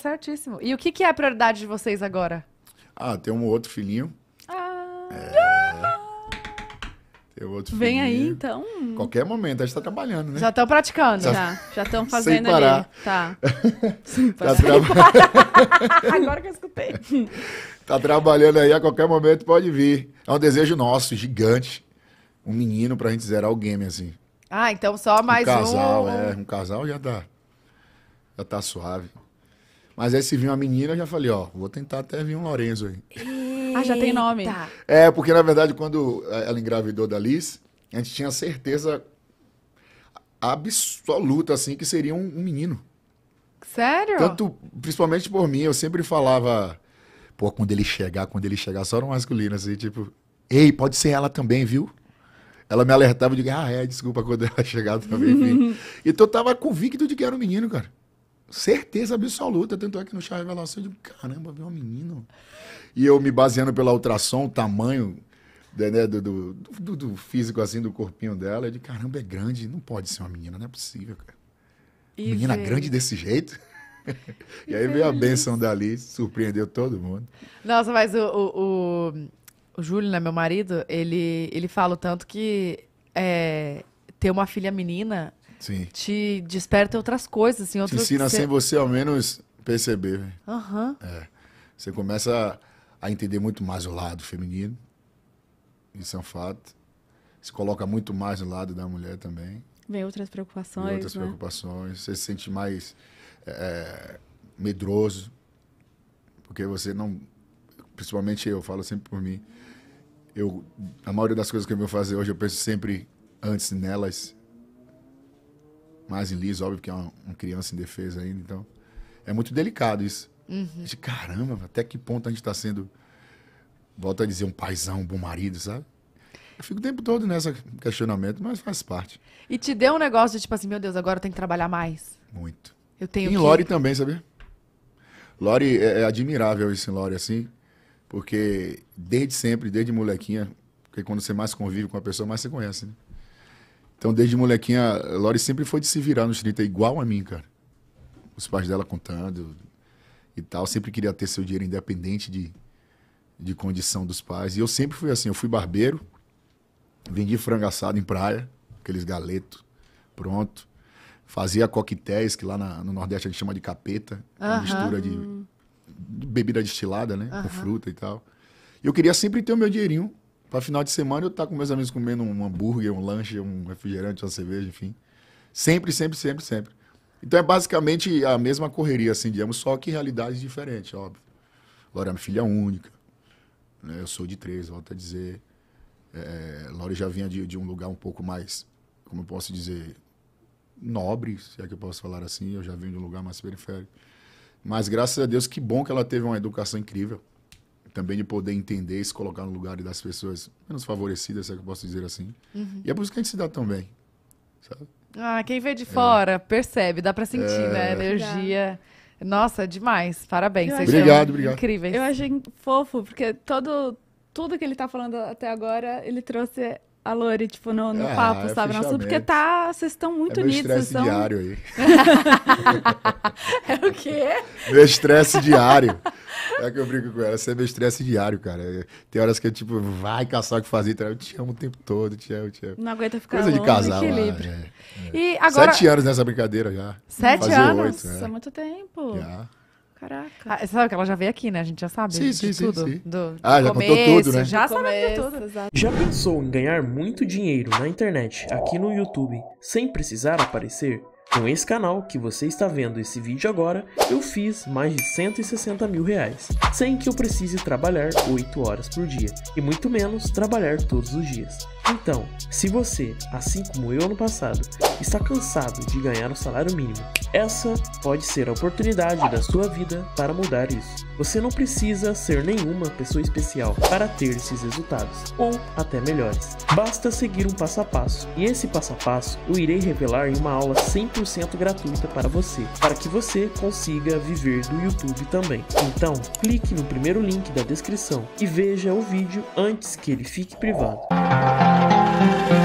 certíssimo. E o que, que é a prioridade de vocês agora? Ah, tem um outro filhinho. Ah! É... Tem outro Vem filhinho. aí, então. Qualquer momento, a gente tá trabalhando, né? Já estão praticando, já. Já estão fazendo Sem parar. ali. Tá. Sem parar. Tá, tá traba... Sem parar. agora que eu escutei. tá trabalhando aí, a qualquer momento pode vir. É um desejo nosso, gigante. Um menino pra gente zerar o game, assim. Ah, então só mais um. Casal, um... é. Um casal já tá. Já tá suave. Mas aí se vir uma menina, eu já falei, ó, vou tentar até vir um Lorenzo aí. Ah, já tem nome. É, porque na verdade, quando é, ela engravidou da Liz, a gente tinha certeza absoluta, assim, que seria um, um menino. Sério? Tanto, principalmente por mim, eu sempre falava, pô, quando ele chegar, quando ele chegar, só no masculino, assim, tipo, ei, pode ser ela também, viu? Ela me alertava de, ah, é, desculpa quando ela chegar também, enfim. então eu tava convicto de que era um menino, cara certeza absoluta. Tanto é que no chá revelação eu digo, caramba, viu uma menina. E eu me baseando pela ultrassom, o tamanho né, né, do, do, do, do, físico assim, do corpinho dela, eu digo, caramba, é grande, não pode ser uma menina, não é possível, cara. E menina veio. grande desse jeito. e aí veio a benção dali, surpreendeu todo mundo. Nossa, mas o, o, o, o Júlio, né, meu marido, ele, ele fala tanto que é, ter uma filha menina Sim. te desperta outras coisas. Assim, te ensina sem você ao menos perceber. Uhum. É. Você começa a entender muito mais o lado feminino. Isso é um fato. Se coloca muito mais no lado da mulher também. Vem outras preocupações. Vem outras né? preocupações. Você se sente mais é, é medroso. Porque você não. Principalmente eu, falo sempre por mim. Eu, a maioria das coisas que eu vou fazer hoje, eu penso sempre antes nelas mais Liz óbvio, porque é uma, uma, criança indefesa ainda. Então, é muito delicado isso. Uhum. De caramba, até que ponto a gente está sendo, volta a dizer, um paizão, um bom marido, sabe? Eu fico o tempo todo nesse questionamento, mas faz parte. E te deu um negócio de tipo assim, meu Deus, agora eu tenho que trabalhar mais. Muito. Eu tenho. Em que... Lore também, sabia? Lore é, é admirável isso em Lore, assim, porque desde sempre, desde molequinha, porque quando você mais convive com a pessoa, mais você conhece, né? Então, desde molequinha, a Lori sempre foi de se virar nos 30, igual a mim, cara. Os pais dela contando e tal. Sempre queria ter seu dinheiro independente de, de condição dos pais. E eu sempre fui assim. Eu fui barbeiro, vendi frango assado em praia, aqueles galetos, pronto. Fazia coquetéis, que lá na, no Nordeste a gente chama de capeta. Uhum. Mistura de, bebida destilada, né? Uhum. Com fruta e tal. Eu queria sempre ter o meu dinheirinho Pra final de semana eu tá com meus amigos comendo um hambúrguer, um lanche, um refrigerante, uma cerveja, enfim. Sempre, sempre, sempre, sempre. Então é basicamente a mesma correria, assim, digamos, só que realidades diferentes, óbvio. Laura é minha filha é única. Né? Eu sou de três, volto a dizer. É, Laura já vinha de, de um lugar um pouco mais, como eu posso dizer, nobre, se é que eu posso falar assim. Eu já vim de um lugar mais periférico. Mas graças a Deus, que bom que ela teve uma educação incrível também de poder entender, e se colocar no lugar das pessoas menos favorecidas, se é que eu posso dizer assim. Uhum. E é por isso que a gente se dá tão bem, sabe? Ah, quem vê de é. fora percebe, dá para sentir, né? é... né? A energia. Obrigado. Nossa, demais. Parabéns. Vocês obrigado, obrigado. Incríveis. Eu achei fofo, porque todo, tudo que ele tá falando até agora, ele trouxe a Lori, tipo, no, no ah, papo, é sabe? Nossa, porque tá, vocês estão muito é unidos. Estresse são... diário aí. é o quê? Meu estresse diário. É que eu brinco com ela, você é meu estresse diário, cara. Tem horas que eu, é tipo, vai caçar o que fazer. Tá? Eu te amo o tempo todo, te amo, te amo. Não aguenta ficar Coisa longe, de casal ah, equilíbrio. Lá, é, é. E agora... Sete anos nessa brincadeira já. Sete anos? Oito, é. é. muito tempo. Já. Caraca. Ah, você sabe que ela já veio aqui, né? A gente já sabe sim, sim, sim, tudo. Sim. do ah, já começo, contou tudo, né? Já sabe tudo. Exato. Já pensou em ganhar muito dinheiro na internet, aqui no YouTube, sem precisar aparecer? Com esse canal que você está vendo esse vídeo agora, eu fiz mais de 160 mil reais, sem que eu precise trabalhar 8 horas por dia, e muito menos trabalhar todos os dias. Então, se você, assim como eu no passado, está cansado de ganhar o um salário mínimo, essa pode ser a oportunidade da sua vida para mudar isso. Você não precisa ser nenhuma pessoa especial para ter esses resultados, ou até melhores. Basta seguir um passo a passo, e esse passo a passo eu irei revelar em uma aula 100% gratuita para você, para que você consiga viver do YouTube também. Então, clique no primeiro link da descrição e veja o vídeo antes que ele fique privado. Thank you.